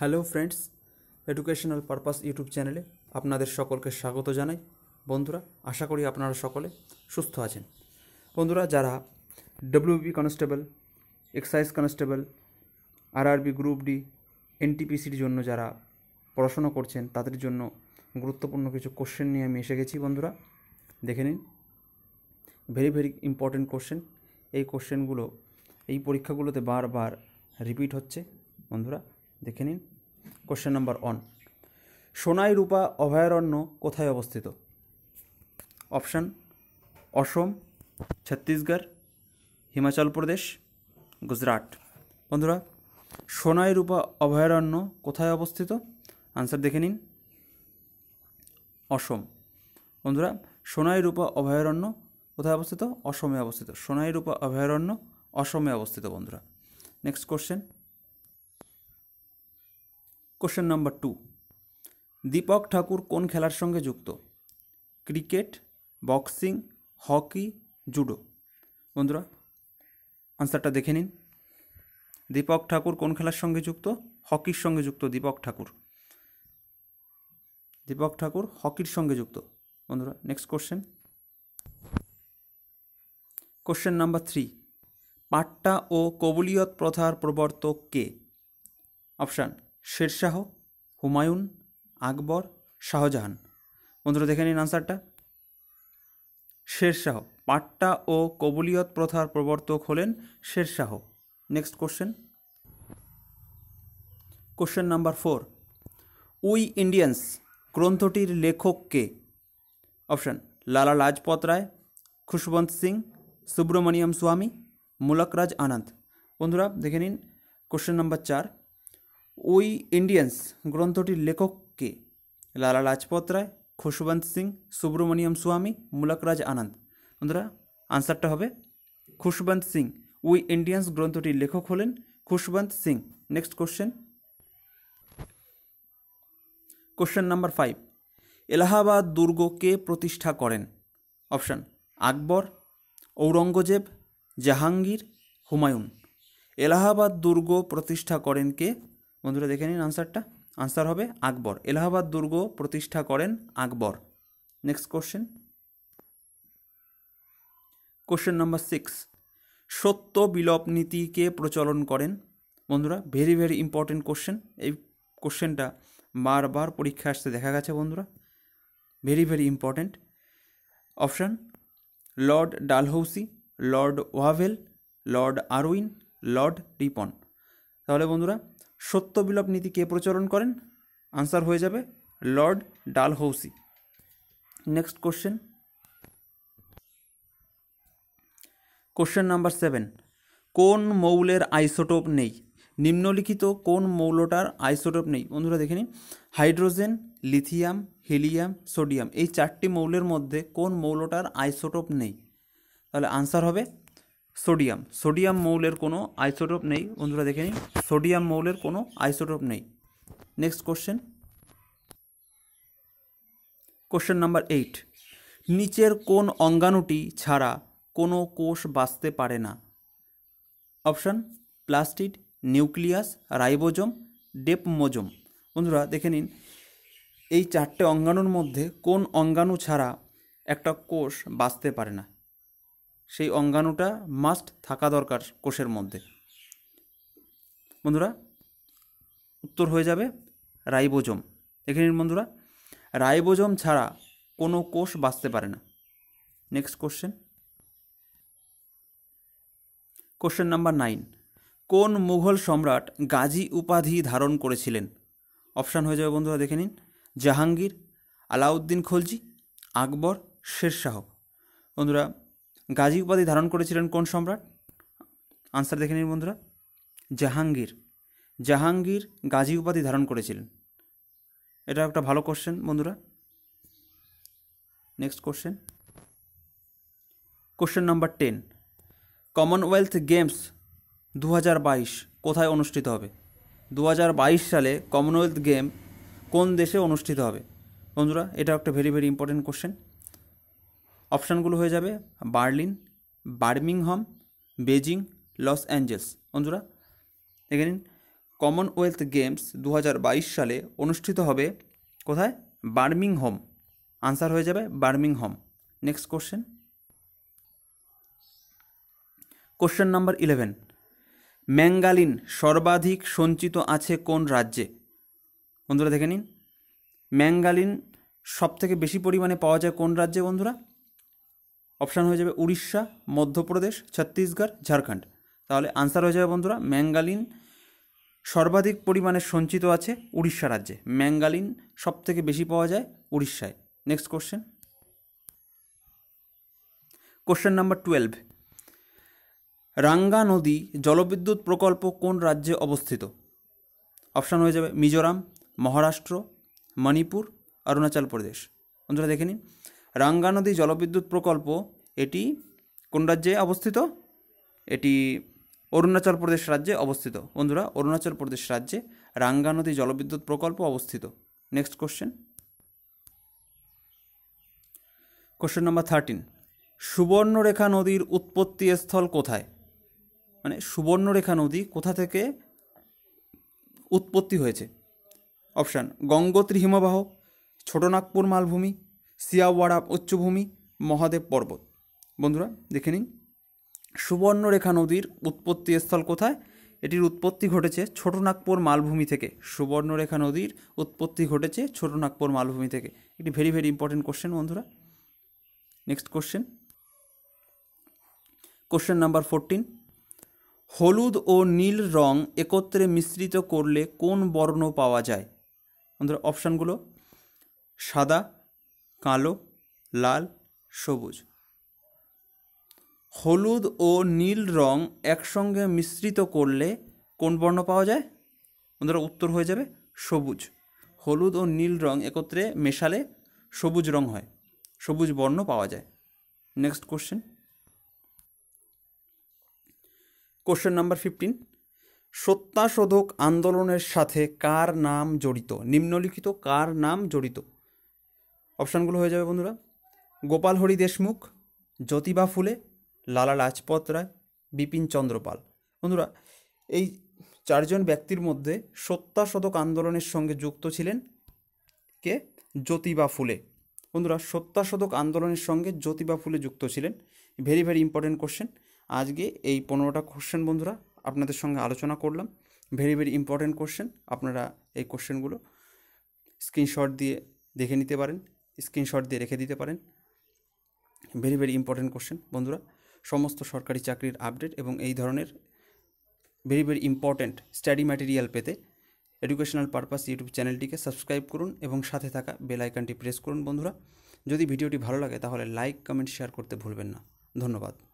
hello friends educational purpose YouTube চ্যানেলে আপনাদের সকলকে স্বাগত জানাই বন্ধুরা আশা করি আপনারা সকলে সুস্থ আছেন বন্ধুরা যারা WB constable excise constable RRB group D এনটিপিসির জন্য যারা পড়াশুনো করছেন তাদের জন্য গুরুত্বপূর্ণ কিছু কোশ্চেন নিয়ে আমি এসে গেছি বন্ধুরা দেখে নিন ভেরি ভেরি ইম্পর্টেন্ট কোশ্চেন এই কোশ্চেনগুলো এই পরীক্ষাগুলোতে বারবার রিপিট হচ্ছে বন্ধুরা দেখে নিন question number one Sonai Rupa অভয়ারণ্য কোথায় অবস্থিত অপশান অসম ছত্তিশগড় হিমাচল প্রদেশ গুজরাট বন্ধুরা সোনাই রূপা অভয়ারণ্য কোথায় অবস্থিত আনসার দেখে নিন অসম বন্ধুরা সোনাই রূপা অভয়ারণ্য কোথায় অবস্থিত অসমে অবস্থিত সোনাই রূপা অভয়ারণ্য অসমে অবস্থিত বন্ধুরা next question question number two Deepak Thakur কোন খেলার সঙ্গে যুক্ত ক্রিকেট বক্সিং হকি জুডো বন্ধুরা আনসারটা দেখে নিন দীপক ঠাকুর কোন খেলার সঙ্গে যুক্ত হকির সঙ্গে যুক্ত দীপক ঠাকুর দীপক ঠাকুর হকির সঙ্গে যুক্ত বন্ধুরা next question question number three পাট্টা ও কবুলিয়ত প্রথার প্রবর্তক কে অপশান শেরশাহ হুমায়ুন আকবর শাহজাহান বন্ধুরা দেখে নিন আনসারটা শেরশাহ পাট্টা ও কবুলিয়ত প্রথার প্রবর্তক হলেন Sher Shah next question question number four we Indians গ্রন্থটির লেখক কে অপশান লালা লাজপত রায় খুশবন্ত সিং সুব্রমণিয়াম স্বামী মুলকরাজ আনন্দ বন্ধুরা দেখে নিন কোশ্চেন নাম্বার চার ওই ইন্ডিয়ান্স গ্রন্থটির লেখককে লালা লাজপত রায় খুশবন্ত সিং সুব্রমণিয়াম স্বামী মুলকরাজ আনন্দ বন্ধুরা আনসারটা হবে খুশবন্ত সিং উই ইন্ডিয়ান্স গ্রন্থটির লেখক হলেন Khushwant Singh next question question number five Allahabad দুর্গ কে প্রতিষ্ঠা করেন অপশান আকবর ঔরঙ্গজেব জাহাঙ্গীর হুমায়ুন এলাহাবাদ দুর্গ প্রতিষ্ঠা করেন কে বন্ধুরা দেখে নিন আনসারটা আনসার হবে আকবর এলাহাবাদ দুর্গ প্রতিষ্ঠা করেন Akbar next question question number six সত্য বিলোপ নীতিকে প্রচলন করেন বন্ধুরা ভেরি ভেরি ইম্পর্টেন্ট কোশ্চেন এই কোশ্চেনটা বারবার পরীক্ষা আসতে দেখা গেছে বন্ধুরা very very important option Lord Dalhousie Lord Wavell Lord Irwin Lord Ripon তাহলে বন্ধুরা সত্য বিলোপ নীতি কে প্রচলন করেন আনসার হয়ে যাবে Lord Dalhousie next question question number seven কোন মৌলের আইসোটোপ নেই নিম্নলিখিত কোন মৌলটার আইসোটোপ নেই বন্ধুরা দেখে নিন হাইড্রোজেন লিথিয়াম হিলিয়াম সোডিয়াম এই চারটি মৌলের মধ্যে কোন মৌলটার আইসোটোপ নেই তাহলে আনসার হবে সোডিয়াম সোডিয়াম মৌলের কোনো আইসোটোপ নেই বন্ধুরা দেখে নিন সোডিয়াম মৌলের কোনো আইসোটোপ নেই next question question number eight নিচের কোন অঙ্গাণুটি ছাড়া কোনো কোষ বাঁচতে পারে না option plastid nucleus ribosome desmosome বন্ধুরা দেখে নিন এই চারটে অঙ্গাণুর মধ্যে কোন অঙ্গাণু ছাড়া একটা কোষ বাঁচতে পারে না সেই অঙ্গাণুটা মাস্ট থাকা দরকার কোষের মধ্যে বন্ধুরা উত্তর হয়ে যাবে রাইবোজম দেখে নিন বন্ধুরা রাইবোজম ছাড়া কোনো কোষ বাঁচতে পারে না next question question number nine কোন মুঘল সম্রাট গাজী উপাধি ধারণ করেছিলেন অপশান হয়ে যাবে বন্ধুরা দেখে নিন জাহাঙ্গীর আলাউদ্দিন খলজি আকবর শেরশাহ বন্ধুরা গাজী উপাধি ধারণ করেছিলেন কোন সম্রাট আনসার দেখে নিন বন্ধুরা জাহাঙ্গীর জাহাঙ্গীর গাজী উপাধি ধারণ করেছিলেন এটা একটা ভালো কোশ্চেন বন্ধুরা next question question number ten Commonwealth Games দু কোথায় অনুষ্ঠিত হবে দু সালে কমনওয়েলথ গেম কোন দেশে অনুষ্ঠিত হবে বন্ধুরা এটা একটা ভেরি ভেরি ইম্পর্টেন্ট কোশ্চেন অপশানগুলো হয়ে যাবে Berlin Birmingham Beijing Los Angeles অঞ্জুরা দেখে নিন কমনওয়েলথ গেমস দু সালে অনুষ্ঠিত হবে কোথায় বার্মিংহাম আনসার হয়ে যাবে Birmingham next question question number eleven ম্যাঙ্গালিন সর্বাধিক সঞ্চিত আছে কোন রাজ্যে বন্ধুরা দেখে নিন ম্যাঙ্গালিন সবথেকে বেশি পরিমাণে পাওয়া যায় কোন রাজ্যে বন্ধুরা অপশান হয়ে যাবে উড়িষ্যা মধ্যপ্রদেশ ছত্তিশগড় ঝাড়খণ্ড তাহলে আনসার হয়ে যাবে বন্ধুরা ম্যাঙ্গালিন সর্বাধিক পরিমাণে সঞ্চিত আছে উড়িষ্যা রাজ্যে ম্যাঙ্গালিন সব থেকে বেশি পাওয়া যায় উড়িষ্যায় next question question number twelve Ranga নদী জলবিদ্যুৎ প্রকল্প কোন রাজ্যে অবস্থিত অপশান হয়ে যাবে মিজোরাম মহারাষ্ট্র মণিপুর অরুণাচল প্রদেশ বন্ধুরা দেখে নিন রাঙ্গা নদী জলবিদ্যুৎ প্রকল্প এটি কোন রাজ্যে অবস্থিত এটি অরুণাচল প্রদেশ রাজ্যে অবস্থিত বন্ধুরা অরুণাচল প্রদেশ রাজ্যে রাঙ্গা নদী জলবিদ্যুৎ প্রকল্প অবস্থিত next question question number thirteen Subarnarekha নদীর উৎপত্তি স্থল কোথায় মানে সুবর্ণরেখা নদী কোথা থেকে উৎপত্তি হয়েছে অপশান গঙ্গোত্রী হিমবাহ ছোটনাগপুর মালভূমি সিয়াওয়াড়া উচ্চভূমি মহাদেব পর্বত বন্ধুরা দেখে নিন সুবর্ণরেখা নদীর উৎপত্তি স্থল কোথায় এটির উৎপত্তি ঘটেছে ছোটনাগপুর মালভূমি থেকে সুবর্ণরেখা নদীর উৎপত্তি ঘটেছে ছোটনাগপুর মালভূমি থেকে এটি ভেরি ভেরি ইম্পর্টেন্ট কোশ্চেন বন্ধুরা next question question number fourteen হলুদ ও নীল রং একত্রে মিশ্রিত করলে কোন বর্ণ পাওয়া যায় বন্ধুরা অপশানগুলো সাদা কালো লাল সবুজ হলুদ ও নীল রং একসঙ্গে মিশ্রিত করলে কোন বর্ণ পাওয়া যায় বন্ধুরা উত্তর হয়ে যাবে সবুজ হলুদ ও নীল রং একত্রে মেশালে সবুজ রং হয় সবুজ বর্ণ পাওয়া যায় next question question number fifteen Satyashodhak আন্দোলনের সাথে কার নাম জড়িত নিম্নলিখিত কার নাম জড়িত অপশানগুলো হয়ে যাবে বন্ধুরা গোপাল হরি দেশমুখ জ্যোতিবা ফুলে লালা লাজপত রায় বিপিন চন্দ্রপাল বন্ধুরা এই চারজন ব্যক্তির মধ্যে সত্তর শতক আন্দোলনের সঙ্গে যুক্ত ছিলেন কে জ্যোতিবা ফুলে বন্ধুরা সত্তর শতক আন্দোলনের সঙ্গে জ্যোতিবা ফুলে যুক্ত ছিলেন ভেরি ভেরি ইম্পর্টেন্ট কোশ্চেন আজকে এই পনেরোটা কোশ্চেন বন্ধুরা আপনাদের সঙ্গে আলোচনা করলাম ভেরি ভেরি ইম্পর্টেন্ট কোশ্চেন আপনারা এই কোশ্চেনগুলো স্ক্রিনশট দিয়ে দেখে নিতে পারেন স্ক্রিনশট দিয়ে রেখে দিতে পারেন ভেরি ভেরি ইম্পর্ট্যান্ট কোশ্চেন বন্ধুরা সমস্ত সরকারি চাকরির আপডেট এবং এই ধরনের very very important study material পেতে এডুকেশনাল পারপাস ইউটিউব চ্যানেলটিকে সাবস্ক্রাইব করুন এবং সাথে থাকা বেল আইকনটি প্রেস করুন বন্ধুরা যদি ভিডিওটি ভালো লাগে তাহলে লাইক কমেন্ট শেয়ার করতে ভুলবেন না ধন্যবাদ